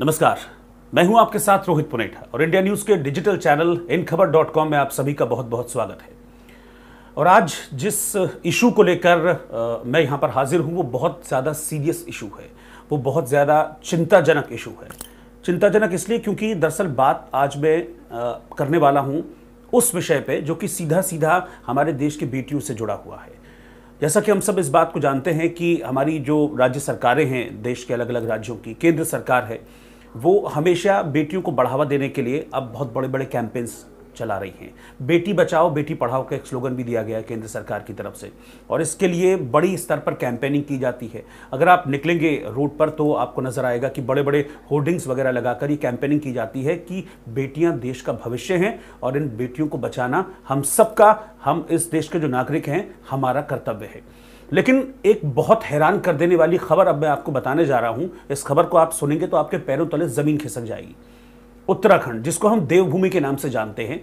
नमस्कार मैं हूं आपके साथ रोहित पुनेठा और इंडिया न्यूज के digital channel in Khabar dot com में आप सभी का बहुत बहुत स्वागत है और आज जिस इशू को लेकर मैं यहाँ पर हाजिर हूँ वो बहुत ज़्यादा सीरियस इशू है वो बहुत ज़्यादा चिंताजनक इशू है चिंताजनक इसलिए क्योंकि दरअसल बात आज मैं करने वाला हूँ उस विषय पे जो कि सीधा सीधा हमारे देश की बेटियों से जुड़ा हुआ है जैसा कि हम सब इस बात को जानते हैं कि हमारी जो राज्य सरकारें हैं देश के अलग अलग राज्यों की केंद्र सरकार है वो हमेशा बेटियों को बढ़ावा देने के लिए अब बहुत बड़े बड़े कैंपेन्स चला रही हैं बेटी बचाओ बेटी पढ़ाओ का एक स्लोगन भी दिया गया है केंद्र सरकार की तरफ से और इसके लिए बड़ी स्तर पर कैंपेनिंग की जाती है अगर आप निकलेंगे रोड पर तो आपको नजर आएगा कि बड़े बड़े होर्डिंग्स वगैरह लगाकर ये कैंपेनिंग की जाती है कि बेटियां देश का भविष्य हैं और इन बेटियों को बचाना हम सबका हम इस देश के जो नागरिक हैं हमारा कर्तव्य है लेकिन एक बहुत हैरान कर देने वाली खबर अब मैं आपको बताने जा रहा हूं इस खबर को आप सुनेंगे तो आपके पैरों तले जमीन खिसक जाएगी उत्तराखंड जिसको हम देवभूमि के नाम से जानते हैं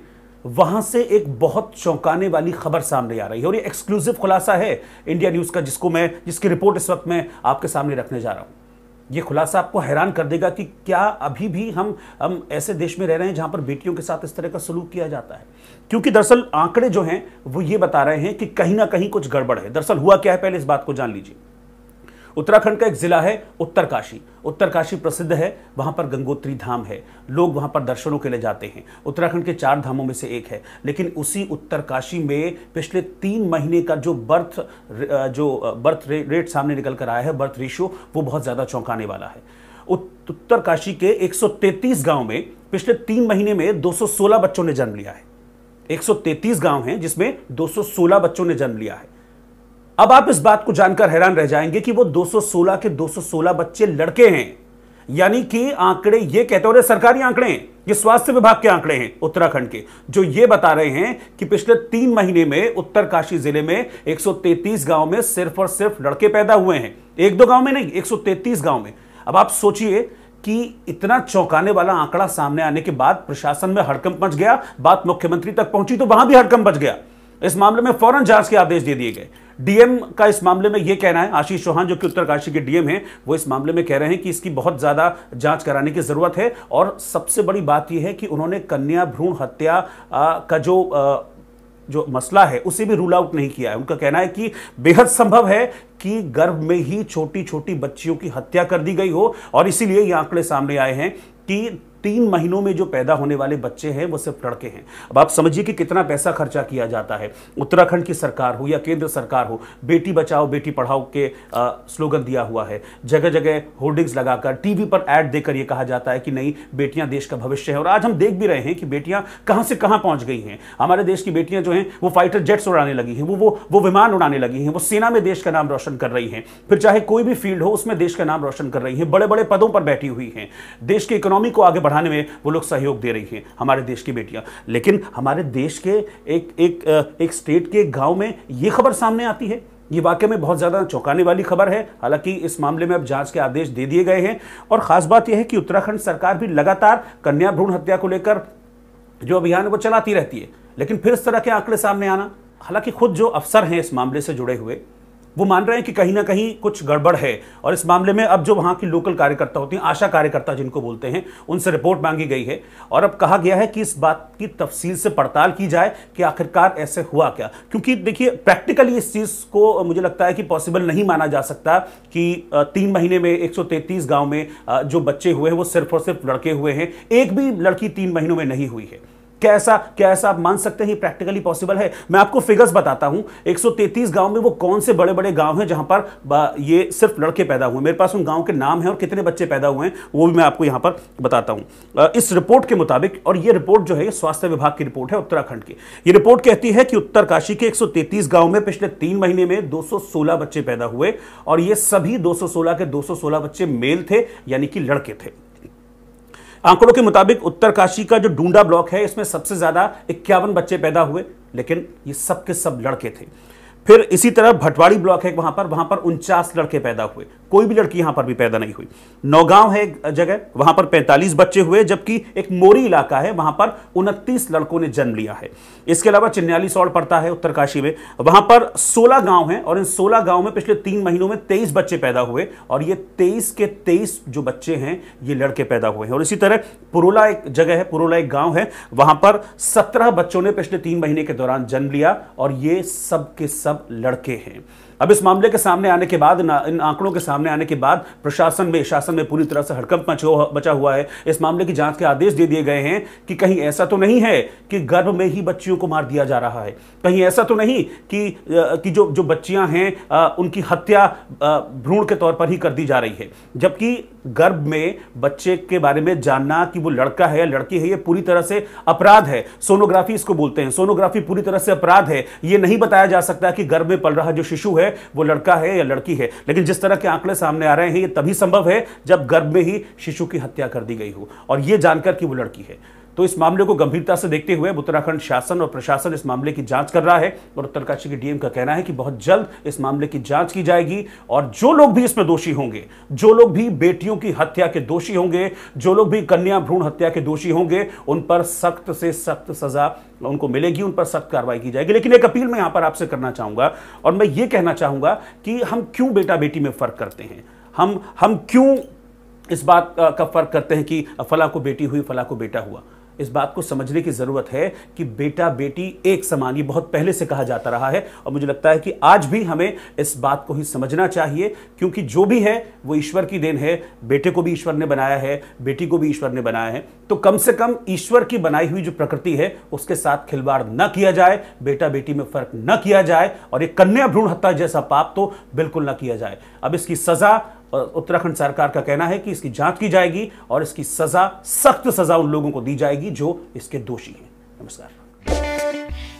वहां से एक बहुत चौंकाने वाली खबर सामने आ रही है और ये एक्सक्लूसिव खुलासा है इंडिया न्यूज का जिसको मैं जिसकी रिपोर्ट इस वक्त मैं आपके सामने रखने जा रहा हूं ये खुलासा आपको हैरान कर देगा कि क्या अभी भी हम हम ऐसे देश में रह रहे हैं जहां पर बेटियों के साथ इस तरह का सलूक किया जाता है क्योंकि दरअसल आंकड़े जो हैं वो ये बता रहे हैं कि कहीं ना कहीं कुछ गड़बड़ है दरअसल हुआ क्या है पहले इस बात को जान लीजिए उत्तराखंड का एक ज़िला है उत्तरकाशी उत्तरकाशी प्रसिद्ध है वहां पर गंगोत्री धाम है लोग वहां पर दर्शनों के लिए जाते हैं उत्तराखंड के चार धामों में से एक है लेकिन उसी उत्तरकाशी में पिछले तीन महीने का जो बर्थ जो बर्थ रे, रेट सामने निकल कर आया है बर्थ रेशियो वो बहुत ज़्यादा चौंकाने वाला है उत्तरकाशी के 133 गांव में पिछले तीन महीने में 216 बच्चों ने जन्म लिया है 133 गांव हैं जिसमें 216 बच्चों ने जन्म लिया है अब आप इस बात को जानकर हैरान रह जाएंगे कि वो 216 के 216 बच्चे लड़के हैं यानी कि आंकड़े ये कहते हो सरकारी आंकड़े ये स्वास्थ्य विभाग के आंकड़े हैं उत्तराखंड के जो ये बता रहे हैं कि पिछले तीन महीने में उत्तरकाशी जिले में 133 गांव में सिर्फ और सिर्फ लड़के पैदा हुए हैं एक दो गांव में नहीं 133 गांव में अब आप सोचिए कि इतना चौंकाने वाला आंकड़ा सामने आने के बाद प्रशासन में हड़कंप मच गया बात मुख्यमंत्री तक पहुंची तो वहां भी हड़कंप मच गया इस मामले में फौरन जांच के आदेश दे दिए गए डीएम का इस मामले में यह कहना है आशीष चौहान जो कि उत्तरकाशी के डीएम हैं वो इस मामले में कह रहे हैं कि इसकी बहुत ज्यादा जांच कराने की जरूरत है और सबसे बड़ी बात यह है कि उन्होंने कन्या भ्रूण हत्या आ, का जो आ, जो मसला है उसे भी रूल आउट नहीं किया है उनका कहना है कि बेहद संभव है कि गर्भ में ही छोटी छोटी बच्चियों की हत्या कर दी गई हो और इसीलिए ये आंकड़े सामने आए हैं कि तीन महीनों में जो पैदा होने वाले बच्चे हैं वो सिर्फ लड़के हैं अब आप समझिए कि कितना पैसा खर्चा किया जाता है उत्तराखंड की सरकार हो या केंद्र सरकार हो बेटी बचाओ बेटी पढ़ाओ के आ, स्लोगन दिया हुआ है जगह जगह होर्डिंग्स लगाकर टीवी पर एड देकर यह कहा जाता है कि नहीं बेटियां देश का भविष्य है और आज हम देख भी रहे हैं कि बेटियां कहां से कहां पहुंच गई हैं हमारे देश की बेटियां जो हैं वो फाइटर जेट्स उड़ाने लगी हैं वो वो वो विमान उड़ाने लगी हैं वो सेना में देश का नाम रोशन कर रही हैं फिर चाहे कोई भी फील्ड हो उसमें देश का नाम रोशन कर रही हैं बड़े बड़े पदों पर बैठी हुई हैं देश की इकोनॉमी को आगे बढ़ाने में वो लोग सहयोग दे रही हैं हमारे देश की बेटियाँ लेकिन हमारे देश के एक एक एक स्टेट के गांव में ये खबर सामने आती है ये वाकई में बहुत ज़्यादा चौंकाने वाली खबर है हालांकि इस मामले में अब जांच के आदेश दे दिए गए हैं और ख़ास बात यह है कि उत्तराखंड सरकार भी लगातार कन्या भ्रूण हत्या को लेकर जो अभियान वो चलाती रहती है लेकिन फिर इस तरह के आंकड़े सामने आना हालांकि खुद जो अफसर हैं इस मामले से जुड़े हुए वो मान रहे हैं कि कहीं ना कहीं कुछ गड़बड़ है और इस मामले में अब जो वहाँ की लोकल कार्यकर्ता होती हैं आशा कार्यकर्ता जिनको बोलते हैं उनसे रिपोर्ट मांगी गई है और अब कहा गया है कि इस बात की तफसील से पड़ताल की जाए कि आखिरकार ऐसे हुआ क्या क्योंकि देखिए प्रैक्टिकली इस चीज़ को मुझे लगता है कि पॉसिबल नहीं माना जा सकता कि तीन महीने में एक सौ में जो बच्चे हुए हैं वो सिर्फ और सिर्फ लड़के हुए हैं एक भी लड़की तीन महीनों में नहीं हुई है कैसा कैसा आप मान सकते हैं प्रैक्टिकली पॉसिबल है मैं आपको फिगर्स बताता हूं 133 गांव में वो कौन से बड़े बड़े गांव हैं जहां पर ये सिर्फ लड़के पैदा हुए मेरे पास उन गांव के नाम हैं और कितने बच्चे पैदा हुए हैं वो भी मैं आपको यहां पर बताता हूं इस रिपोर्ट के मुताबिक और ये रिपोर्ट जो है स्वास्थ्य विभाग की रिपोर्ट है उत्तराखंड की ये रिपोर्ट कहती है कि उत्तरकाशी के 133 गांव में पिछले तीन महीने में 216 बच्चे पैदा हुए और ये सभी 216 के 216 बच्चे मेल थे यानी कि लड़के थे आंकड़ों के मुताबिक उत्तरकाशी का जो डूडा ब्लॉक है इसमें सबसे ज्यादा इक्यावन बच्चे पैदा हुए लेकिन ये सबके सब लड़के थे फिर इसी तरह भटवाड़ी ब्लॉक है वहां पर वहां पर उनचास लड़के पैदा हुए कोई भी लड़की यहां पर भी पैदा नहीं हुई नौगांव है जगह वहां पर 45 बच्चे हुए जबकि एक मोरी इलाका है वहां पर उनतीस लड़कों ने जन्म लिया है इसके अलावा चिन्यालीस और पड़ता है उत्तरकाशी में वहां पर 16 गांव हैं और इन 16 गांव में पिछले तीन महीनों में 23 बच्चे पैदा हुए और ये 23 के 23 जो बच्चे हैं ये लड़के पैदा हुए हैं और इसी तरह पुरोला एक जगह है पुरोला एक गांव है वहां पर सत्रह बच्चों ने पिछले तीन महीने के दौरान जन्म लिया और ये सब के सब लड़के हैं अब इस मामले के सामने आने के बाद इन आंकड़ों के सामने आने के बाद प्रशासन में शासन में पूरी तरह से हड़कंप बचा हुआ है इस मामले की जांच के आदेश दे दिए गए हैं कि कहीं ऐसा तो नहीं है कि गर्भ में ही बच्चियों को मार दिया जा रहा है कहीं ऐसा तो नहीं कि, कि जो जो बच्चियां हैं उनकी हत्या भ्रूण के तौर पर ही कर दी जा रही है जबकि गर्भ में बच्चे के बारे में जानना कि वो लड़का है या लड़की है ये पूरी तरह से अपराध है सोनोग्राफी इसको बोलते हैं सोनोग्राफी पूरी तरह से अपराध है ये नहीं बताया जा सकता कि गर्भ में पल रहा जो शिशु है वो लड़का है या लड़की है लेकिन जिस तरह के आंकड़े सामने आ रहे हैं ये तभी संभव है जब गर्भ में ही शिशु की हत्या कर दी गई हो और ये जानकर कि वो लड़की है तो इस मामले को गंभीरता से देखते हुए उत्तराखंड शासन और प्रशासन इस मामले की जांच कर रहा है और उत्तरकाशी के डीएम का कहना है कि बहुत जल्द इस मामले की जांच की जाएगी और जो लोग भी इसमें दोषी होंगे जो लोग भी बेटियों की हत्या के दोषी होंगे जो लोग भी कन्या भ्रूण हत्या के दोषी होंगे उन पर सख्त से सख्त सजा उनको मिलेगी उन पर सख्त कार्रवाई की जाएगी लेकिन एक अपील मैं यहां पर आपसे करना चाहूंगा और मैं ये कहना चाहूंगा कि हम क्यों बेटा बेटी में फर्क करते हैं हम हम क्यों इस बात का फर्क करते हैं कि फला को बेटी हुई फला को बेटा हुआ इस बात को समझने की ज़रूरत है कि बेटा बेटी एक समान ये बहुत पहले से कहा जाता रहा है और मुझे लगता है कि आज भी हमें इस बात को ही समझना चाहिए क्योंकि जो भी है वो ईश्वर की देन है बेटे को भी ईश्वर ने बनाया है बेटी को भी ईश्वर ने बनाया है तो कम से कम ईश्वर की बनाई हुई जो प्रकृति है उसके साथ खिलवाड़ न किया जाए बेटा बेटी में फर्क न किया जाए और एक कन्या भ्रूण हत्या जैसा पाप तो बिल्कुल न किया जाए अब इसकी सजा उत्तराखंड सरकार का कहना है कि इसकी जांच की जाएगी और इसकी सजा सख्त सजा उन लोगों को दी जाएगी जो इसके दोषी हैं नमस्कार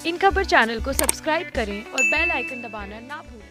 इन खबर चैनल को सब्सक्राइब करें और बेल आइकन दबाना ना भूलें